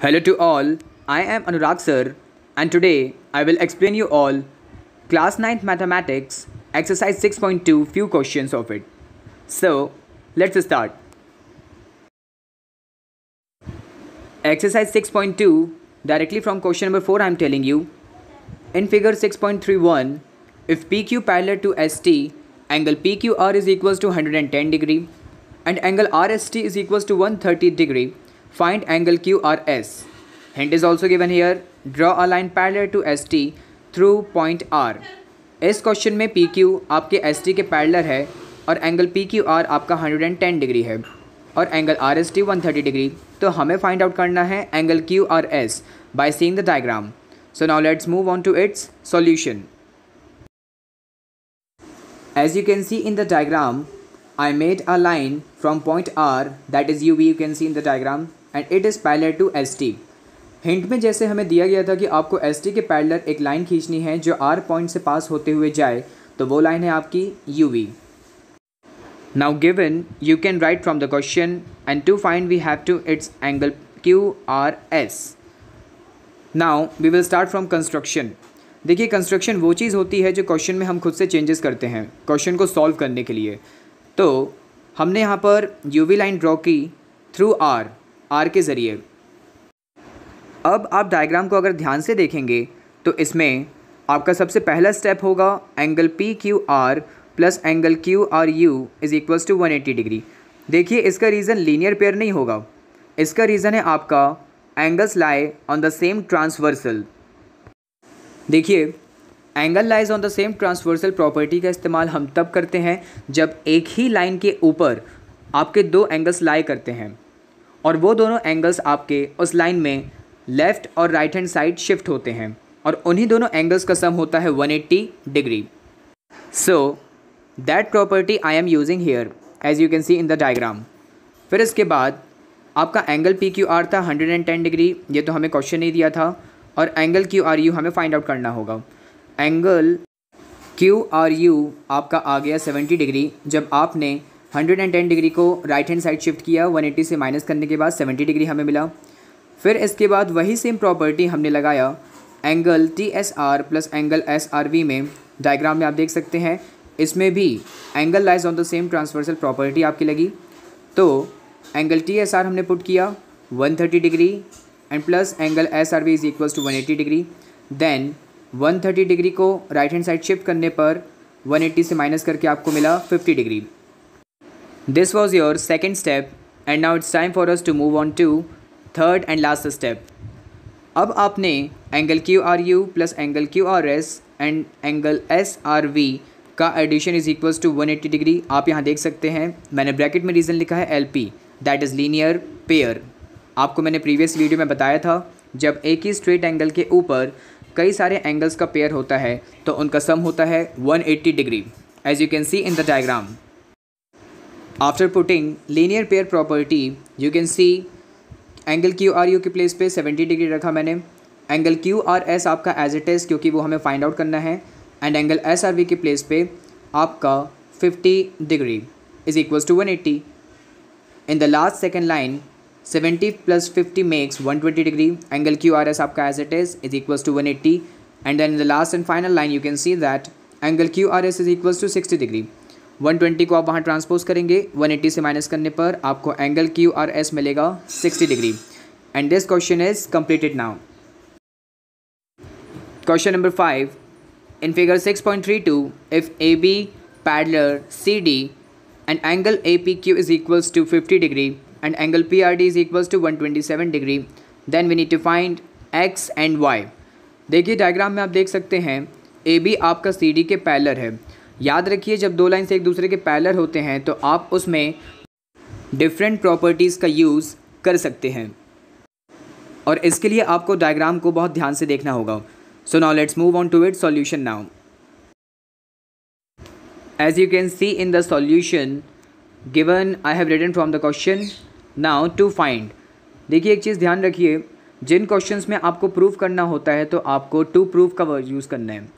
Hello to all, I am Anurag sir and today I will explain you all class 9th mathematics exercise 6.2 few questions of it. So let's start. Exercise 6.2 directly from question number 4 I am telling you. In figure 6.31 if PQ parallel to ST angle PQR is equals to 110 degree and angle RST is equals to 130 degree find angle q or s hint is also given here draw a line parallel to st through point r इस question में P Q आपके S T के parallel है और angle P Q are आपका 110 degree है और angle R S RST 130 degree तो हमें फाइंड आउट करना है angle Q R S by seeing the diagram so now let's move on to its solution as you can see in the diagram I made a line from point R that is U V you can see in the diagram and it is parallel to S T hint में जैसे हमें दिया गया था कि आपको S T के parallel एक लाइन खींचनी है जो आर पॉइंट से पास होते हुए जाए तो वो लाइन है आपकी U V now given you can write from the question and to find we have to its angle Q R S now we will start from construction देखिए कंस्ट्रक्शन वो चीज़ होती है जो क्वेश्चन में हम खुद से चेंजेस करते हैं क्वेश्चन को सॉल्व करने के लिए तो हमने यहाँ पर यू वी लाइन ड्रॉ की थ्रू आर आर के ज़रिए अब आप डायग्राम को अगर ध्यान से देखेंगे तो इसमें आपका सबसे पहला स्टेप होगा angle P Q R plus angle Q R U is equals to one eighty degree देखिए इसका रीज़न लीनियर पेयर नहीं होगा इसका रीज़न है आपका angles lie on the same transversal देखिए angle lies on the same transversal property का इस्तेमाल हम तब करते हैं जब एक ही लाइन के ऊपर आपके दो एंगल्स लाए करते हैं और वो दोनों एंगल्स आपके उस लाइन में लेफ़्ट और राइट हैंड साइड शिफ्ट होते हैं और उन्हीं दोनों एंगल्स का सम होता है 180 degree so that property I am using here as you can see in the diagram फिर इसके बाद आपका एंगल पी क्यू आर था 110 डिग्री ये तो हमें क्वेश्चन नहीं दिया था और एंगल क्यू आर यू हमें फाइंड आउट करना होगा एंगल क्यू आर यू आपका आ गया 70 डिग्री जब आपने 110 डिग्री को राइट हैंड साइड शिफ्ट किया 180 से माइनस करने के बाद 70 डिग्री हमें मिला फिर इसके बाद वही सेम प्रॉपर्टी हमने लगाया angle T S R plus angle S R V में डायग्राम में आप देख सकते हैं इसमें भी angle lies on the same transversal property आपकी लगी तो एंगल टी एस आर हमने पुट किया 130 degree and plus angle S R V is equal to 180 degree then 130 degree को राइट हैंड साइड शिफ्ट करने पर 180 से माइनस करके आपको मिला 50 degree This was your second step and now it's time for us to move on to third and last step. अब आपने angle Q R U plus angle Q R S and angle S R V का addition is equals to 180 degree आप यहाँ देख सकते हैं मैंने bracket में रीज़न लिखा है L P that is linear pair आपको मैंने प्रीवियस वीडियो में बताया था जब एक ही स्ट्रेट एंगल के ऊपर कई सारे एंगल्स का पेयर होता है तो उनका सम होता है 180 degree as you can see in the diagram After putting linear pair property, you can see angle Q R U की प्लेस पे 70 डिग्री रखा मैंने एंगल क्यू आर एस आपका एज इट इज़ क्योंकि वो हमें फाइंड आउट करना है and angle S R V की प्लेस पे आपका 50 degree is equals to 180 in the last second line 70 plus 50 makes 120 degree angle Q R S आपका as it is is equals to 180 and then in the last and final line you can see that angle S is equals to 60 degree 120 को आप वहाँ transpose करेंगे 180 से minus करने पर आपको angle Q R S मिलेगा 60 degree and this question is completed now question number five in figure 6.32 if AB parallel CD and angle APQ is equals to 50 degree and angle PRD is equals to 127 degree then we need to find X and Y देखिए diagram में आप देख सकते हैं A B आपका सी D के parallel है याद रखिए जब दो लाइन से एक दूसरे के पैलर होते हैं तो आप उसमें डिफरेंट प्रॉपर्टीज़ का यूज़ कर सकते हैं और इसके लिए आपको डायग्राम को बहुत ध्यान से देखना होगा so now let's move on to it solution now as you can see in the solution given I have written from the question now to find देखिए एक चीज़ ध्यान रखिए जिन क्वेश्चंस में आपको प्रूफ करना होता है तो आपको टू प्रूफ का यूज़ करना है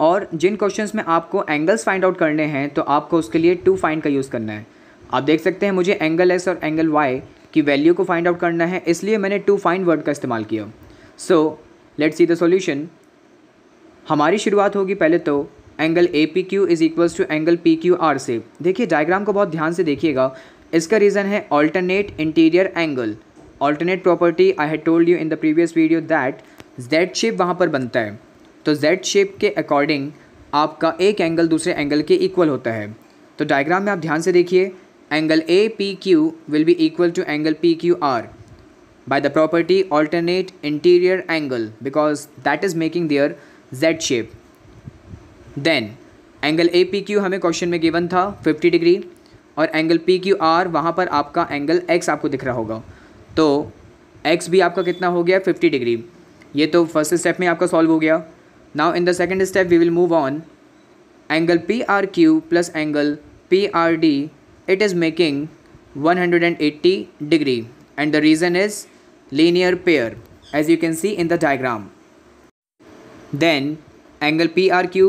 और जिन क्वेश्चंस में आपको एंगल्स फाइंड आउट करने हैं तो आपको उसके लिए टू फाइंड का यूज़ करना है आप देख सकते हैं मुझे एंगल एस और एंगल वाई की वैल्यू को फाइंड आउट करना है इसलिए मैंने टू फाइंड वर्ड का इस्तेमाल किया so let see the solution हमारी शुरुआत होगी पहले तो angle A P Q is equals to angle P Q R से देखिए डायग्राम को बहुत ध्यान से देखिएगा इसका रीज़न है alternate interior angle alternate property I had told you in the previous video that Z shape वहाँ पर बनता है तो जेड शेप के अकॉर्डिंग आपका एक एंगल दूसरे एंगल के इक्वल होता है तो डायग्राम में आप ध्यान से देखिए angle A P Q will be equal to angle P Q R by the property alternate interior angle because that is making there z shape then angle A P Q हमें question में given था 50 degree और angle P Q are वहाँ पर आपका angle x आपको दिख रहा होगा तो एक्स भी आपका कितना हो गया 50 डिग्री ये तो फर्स्ट स्टेप में आपका सॉल्व हो गया Now in the second step we will move on. Angle PRQ plus angle PRD it is making 180 degree and the reason is linear pair as you can see in the diagram. Then angle PRQ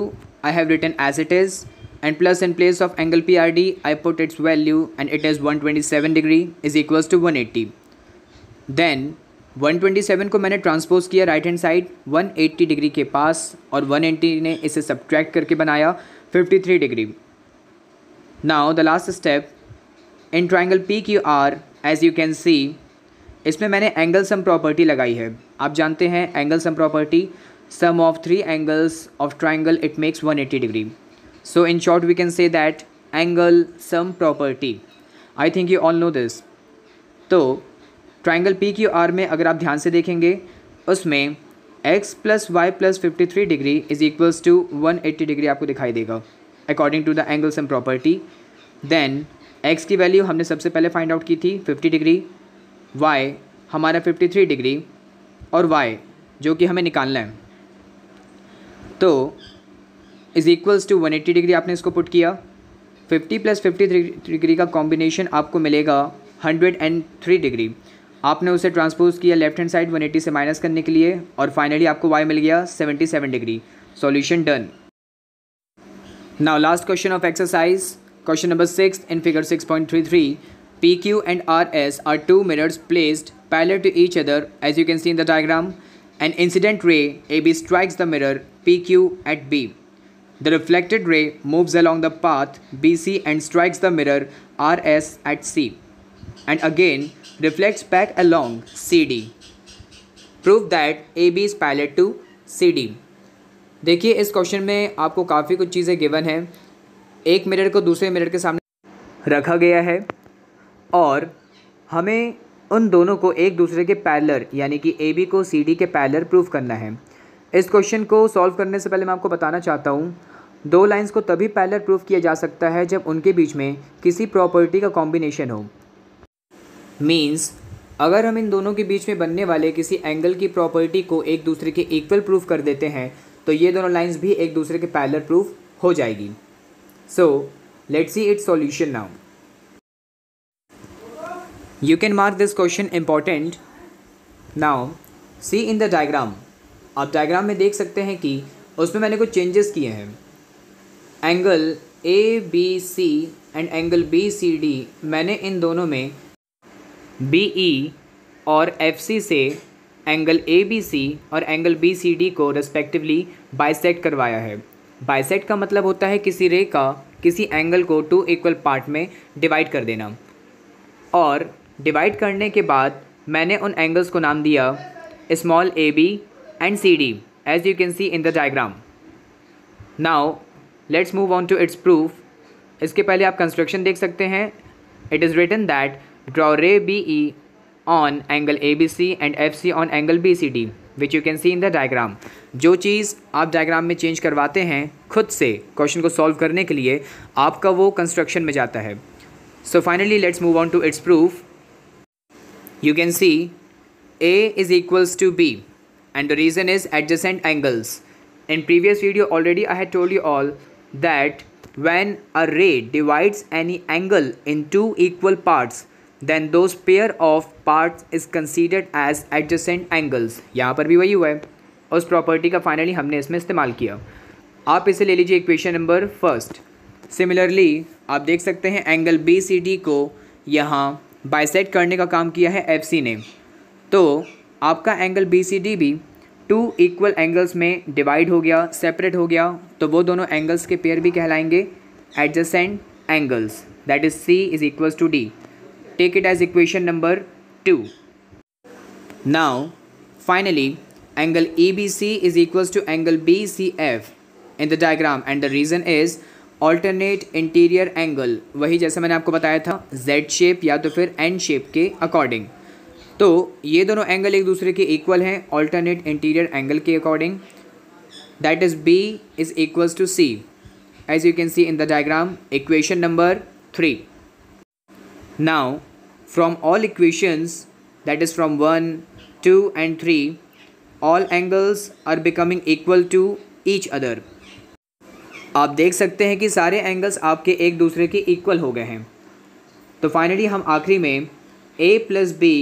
I have written as it is and plus in place of angle PRD I put its value and it is 127 degree is equals to 180. Then 127 को मैंने transpose किया right hand side 180 degree के पास और 180 ने इसे subtract करके बनाया 53 degree now the last step in triangle P Q R as you can see इसमें मैंने एंगल सम प्रॉपर्टी लगाई है आप जानते हैं angle sum property sum of three angles of triangle it makes 180 degree so in short we can say that angle sum property I think you all know this तो triangle P Q R में अगर आप ध्यान से देखेंगे उसमें X plus Y plus fifty three degree is equals to one eighty degree आपको दिखाई देगा according to the angles and property then X की वैल्यू हमने सबसे पहले फाइंड आउट की थी फिफ्टी डिग्री वाई हमारा फिफ्टी थ्री डिग्री और वाई जो कि हमें निकालना है तो is equals to one eighty degree आपने इसको पुट किया fifty plus fifty three degree का कॉम्बिनेशन आपको मिलेगा हंड्रेड एंड थ्री डिग्री आपने उसे ट्रांसपोज किया लेफ्ट हैंड साइड 180 से माइनस करने के लिए और फाइनली आपको वाई मिल गया 77 degree solution done now last question of exercise question number six in figure six point three three P Q and R S are two mirrors placed parallel to each other as you can see in the diagram and incident ray A B strikes the mirror P Q at B the reflected ray moves along the path B C and strikes the mirror R S at C and again reflects back along CD. Prove that AB is parallel to CD. देखिए इस question में आपको काफ़ी कुछ चीज़ें given हैं एक mirror को दूसरे मिरर के सामने रखा गया है और हमें उन दोनों को एक दूसरे के पैलर यानी कि ए बी को सी डी के पैलर प्रूव करना है इस क्वेश्चन को सॉल्व करने से पहले मैं आपको बताना चाहता हूँ दो लाइंस को तभी पैलर प्रूफ किया जा सकता है जब उनके बीच में किसी प्रॉपर्टी का कॉम्बिनेशन हो मीन्स अगर हम इन दोनों के बीच में बनने वाले किसी एंगल की प्रॉपर्टी को एक दूसरे के इक्वल प्रूफ कर देते हैं तो ये दोनों लाइंस भी एक दूसरे के पैलर प्रूफ हो जाएगी so let's see its solution now you can mark this question important now see in the diagram आप डायग्राम में देख सकते हैं कि उसमें मैंने कुछ चेंजेस किए हैं angle A B C and angle B C D मैंने इन दोनों में बी ई e और एफ सी से एंगल ए बी सी और एंगल बी सी डी को रेस्पेक्टिवली बाइसेक्ट करवाया है बाइसेक्ट का मतलब होता है किसी रे का किसी एंगल को टू इक्वल पार्ट में डिवाइड कर देना और डिवाइड करने के बाद मैंने उन एंगल्स को नाम दिया small A B and C D as you can see in the diagram now let's move on to its proof इसके पहले आप कंस्ट्रक्शन देख सकते हैं it is written that Draw ray BE on angle ABC and FC on angle BCD which you can see in the diagram. जो चीज़ आप diagram में change करवाते हैं खुद से क्वेश्चन को सॉल्व करने के लिए आपका वो कंस्ट्रक्शन में जाता है so finally let's move on to its proof you can see A is equals to B and the reason is adjacent angles in previous video already I had told you all that when a ray divides any angle in two equal parts then those pair of parts is considered as adjacent angles यहाँ पर भी वही हुआ है उस property का finally हमने इसमें इस्तेमाल किया आप इसे ले लीजिए इक्वेशन नंबर फर्स्ट सिमिलरली आप देख सकते हैं एंगल बी सी डी को यहाँ बाइसेट करने का काम किया है एफ सी ने तो आपका एंगल बी सी डी भी टू इक्वल एंगल्स में डिवाइड हो गया सेपरेट हो गया तो वो दोनों एंगल्स के पेयर भी कहलाएंगे adjacent angles that is C is equals to D take it as equation number 2. Now finally angle ABC is equals to angle BCF in the diagram and the reason is alternate interior angle वही जैसे मैंने आपको बताया था Z shape या तो फिर N shape के अकॉर्डिंग तो ये दोनों एंगल एक दूसरे के इक्वल हैं ऑल्टरनेट इंटीरियर एंगल के according that is B is equals to C as you can see in the diagram equation number three now From all equations, that is from 1, 2 and 3, all angles are becoming equal to each other. आप देख सकते हैं कि सारे angles आपके एक दूसरे के इक्वल हो गए हैं तो फाइनली हम आखिरी में A plus B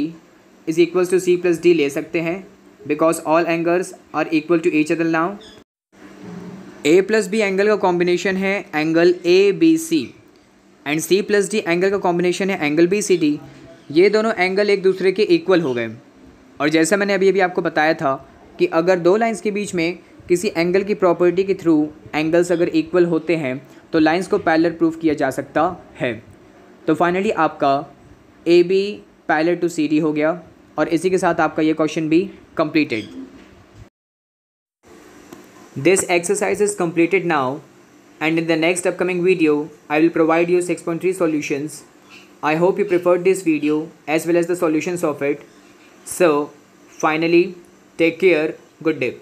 is equal to C plus D ले सकते हैं because all angles are equal to each other now A plus B angle का कॉम्बिनेशन है angle A B C and C plus D angle का combination है angle B C D ये दोनों angle एक दूसरे के इक्वल हो गए और जैसा मैंने अभी अभी आपको बताया था कि अगर दो लाइंस के बीच में किसी एंगल की प्रॉपर्टी के थ्रू एंगल्स अगर इक्वल होते हैं तो लाइंस को पैलर प्रूफ किया जा सकता है तो फाइनली आपका A B parallel to C D हो गया और इसी के साथ आपका ये क्वेश्चन भी completed this exercise is completed now the next upcoming video I will provide will six point 6.3 solutions I hope you preferred this video as well as the solutions of it. So finally take care. Good day.